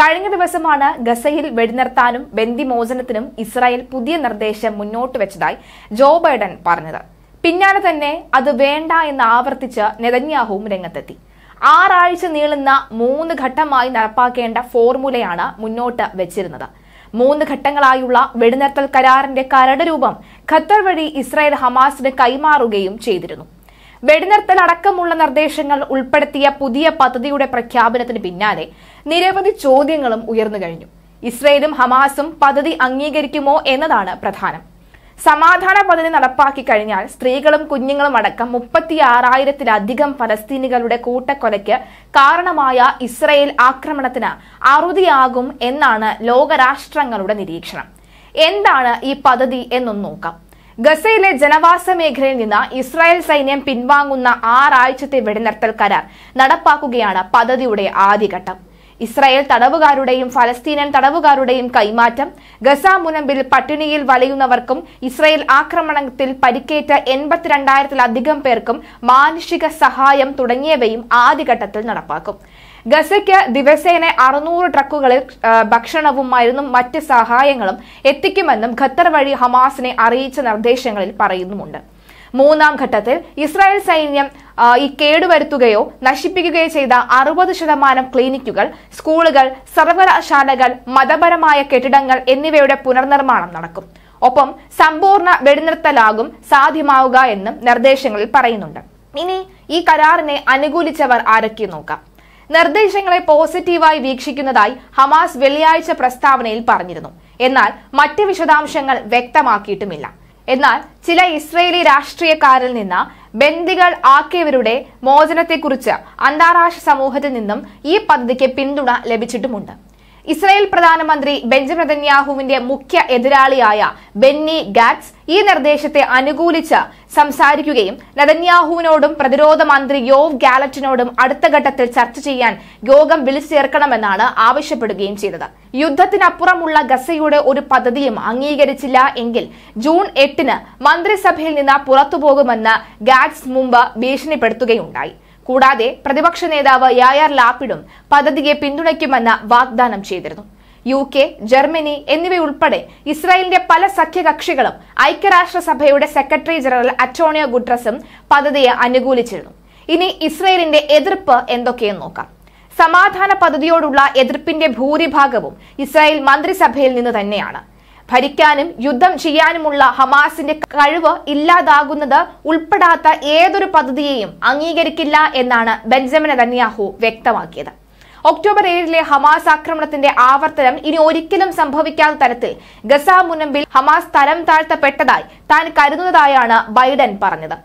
കഴിഞ്ഞ ദിവസമാണ് ഗസയിൽ വെടിനിർത്താനും ബന്ദിമോചനത്തിനും ഇസ്രായേൽ പുതിയ നിർദ്ദേശം മുന്നോട്ട് വെച്ചതായി ജോ ബൈഡൻ പറഞ്ഞത് പിന്നാലെ തന്നെ അത് വേണ്ട എന്ന് ആവർത്തിച്ച് നെതന്യാഹുവും രംഗത്തെത്തി ആറാഴ്ച നീളുന്ന മൂന്ന് ഘട്ടമായി നടപ്പാക്കേണ്ട ഫോർമുലയാണ് മുന്നോട്ട് വെച്ചിരുന്നത് മൂന്ന് ഘട്ടങ്ങളായുള്ള വെടിനിർത്തൽ കരാറിന്റെ കരട് രൂപം ഖത്തർ വഴി ഇസ്രായേൽ ഹമാസിന് കൈമാറുകയും ചെയ്തിരുന്നു വെടിനിർത്തൽ അടക്കമുള്ള നിർദ്ദേശങ്ങൾ ഉൾപ്പെടുത്തിയ പുതിയ പദ്ധതിയുടെ പ്രഖ്യാപനത്തിന് പിന്നാലെ നിരവധി ചോദ്യങ്ങളും ഉയർന്നു കഴിഞ്ഞു ഇസ്രയേലും ഹമാസും പദ്ധതി അംഗീകരിക്കുമോ എന്നതാണ് പ്രധാനം സമാധാന പദ്ധതി നടപ്പാക്കി കഴിഞ്ഞാൽ സ്ത്രീകളും കുഞ്ഞുങ്ങളും അടക്കം ആറായിരത്തിലധികം ഫലസ്തീനികളുടെ കൂട്ടക്കൊലയ്ക്ക് കാരണമായ ഇസ്രയേൽ ആക്രമണത്തിന് അറുതിയാകും എന്നാണ് ലോകരാഷ്ട്രങ്ങളുടെ നിരീക്ഷണം എന്താണ് ഈ പദ്ധതി എന്നും നോക്കാം ഗസയിലെ ജനവാസ മേഖലയിൽ നിന്ന് ഇസ്രായേൽ സൈന്യം പിൻവാങ്ങുന്ന ആറാഴ്ചത്തെ വെടിനിർത്തൽ കരാർ നടപ്പാക്കുകയാണ് പദ്ധതിയുടെ ആദ്യഘട്ടം ഇസ്രായേൽ തടവുകാരുടെയും ഫലസ്തീനൻ തടവുകാരുടെയും കൈമാറ്റം ഗസ മുനമ്പിൽ പട്ടിണിയിൽ വലയുന്നവർക്കും ഇസ്രായേൽ ആക്രമണത്തിൽ പരിക്കേറ്റ എൺപത്തിരണ്ടായിരത്തിലധികം പേർക്കും മാനുഷിക സഹായം തുടങ്ങിയവയും ആദ്യഘട്ടത്തിൽ നടപ്പാക്കും ഗസയ്ക്ക് ദിവസേന അറുന്നൂറ് ട്രക്കുകളിൽ ഭക്ഷണവും മരുന്നും മറ്റ് സഹായങ്ങളും എത്തിക്കുമെന്നും ഖത്തർ വഴി ഹമാസിനെ അറിയിച്ച നിർദ്ദേശങ്ങളിൽ പറയുന്നുമുണ്ട് മൂന്നാം ഘട്ടത്തിൽ ഇസ്രായേൽ സൈന്യം ഈ കേടുവരുത്തുകയോ നശിപ്പിക്കുകയോ ചെയ്ത അറുപത് ശതമാനം ക്ലിനിക്കുകൾ സ്കൂളുകൾ സർവകലാശാലകൾ മതപരമായ കെട്ടിടങ്ങൾ എന്നിവയുടെ പുനർനിർമ്മാണം നടക്കും ഒപ്പം സമ്പൂർണ്ണ വെടിനിർത്തലാകും സാധ്യമാവുക എന്നും നിർദ്ദേശങ്ങളിൽ പറയുന്നുണ്ട് ഇനി ഈ കരാറിനെ അനുകൂലിച്ചവർ ആരൊക്കെ നോക്കാം നിർദ്ദേശങ്ങളെ പോസിറ്റീവായി വീക്ഷിക്കുന്നതായി ഹമാസ് വെള്ളിയാഴ്ച പ്രസ്താവനയിൽ പറഞ്ഞിരുന്നു എന്നാൽ മറ്റ് വിശദാംശങ്ങൾ വ്യക്തമാക്കിയിട്ടുമില്ല എന്നാൽ ചില ഇസ്രയേലി രാഷ്ട്രീയക്കാരിൽ നിന്ന് ബന്ദികൾ ആക്കിയവരുടെ മോചനത്തെക്കുറിച്ച് അന്താരാഷ്ട്ര സമൂഹത്തിൽ നിന്നും ഈ പദ്ധതിക്ക് പിന്തുണ ലഭിച്ചിട്ടുമുണ്ട് ഇസ്രായേൽ പ്രധാനമന്ത്രി ബെഞ്ചമിൻ നെതന്യാഹുവിന്റെ മുഖ്യ എതിരാളിയായ ബെന്നി ഗാറ്റ്സ് ഈ നിർദ്ദേശത്തെ അനുകൂലിച്ച് സംസാരിക്കുകയും നെതന്യാഹുവിനോടും പ്രതിരോധ മന്ത്രി യോവ് ഗാലറ്റിനോടും അടുത്ത ഘട്ടത്തിൽ ചർച്ച ചെയ്യാൻ യോഗം വിളിച്ചു ചേർക്കണമെന്നാണ് ആവശ്യപ്പെടുകയും ചെയ്തത് യുദ്ധത്തിനപ്പുറമുള്ള ഗസയുടെ ഒരു പദ്ധതിയും അംഗീകരിച്ചില്ല എങ്കിൽ ജൂൺ എട്ടിന് മന്ത്രിസഭയിൽ നിന്ന് പുറത്തുപോകുമെന്ന് ഗാറ്റ്സ് മുമ്പ് ഭീഷണിപ്പെടുത്തുകയുണ്ടായി കൂടാതെ പ്രതിപക്ഷ നേതാവ് യായാർ ലാപ്പിഡും പദ്ധതിയെ പിന്തുണയ്ക്കുമെന്ന് വാഗ്ദാനം ചെയ്തിരുന്നു യു കെ ജർമ്മനി എന്നിവയുൾപ്പെടെ ഇസ്രായേലിന്റെ പല സഖ്യകക്ഷികളും ഐക്യരാഷ്ട്രസഭയുടെ സെക്രട്ടറി ജനറൽ അറ്റോണിയോ ഗുഡ്രസും പദ്ധതിയെ അനുകൂലിച്ചിരുന്നു ഇനി ഇസ്രയേലിന്റെ എതിർപ്പ് എന്തൊക്കെയെന്ന് നോക്കാം സമാധാന പദ്ധതിയോടുള്ള എതിർപ്പിന്റെ ഭൂരിഭാഗവും ഇസ്രായേൽ മന്ത്രിസഭയിൽ നിന്ന് തന്നെയാണ് ഭരിക്കാനും യുദ്ധം ചെയ്യാനുമുള്ള ഹമാസിന്റെ കഴിവ് ഇല്ലാതാകുന്നത് ഉൾപ്പെടാത്ത ഏതൊരു പദ്ധതിയെയും അംഗീകരിക്കില്ല എന്നാണ് ബെഞ്ചമിൻ നെതന്യാഹു വ്യക്തമാക്കിയത് ഒക്ടോബർ ഏഴിലെ ഹമാസ് ആക്രമണത്തിന്റെ ആവർത്തനം ഇനി ഒരിക്കലും സംഭവിക്കാത്ത തരത്തിൽ ഗസ മുനമ്പിൽ ഹമാസ് തരം താഴ്ത്തപ്പെട്ടതായി താൻ കരുതുന്നതായാണ് ബൈഡൻ പറഞ്ഞത്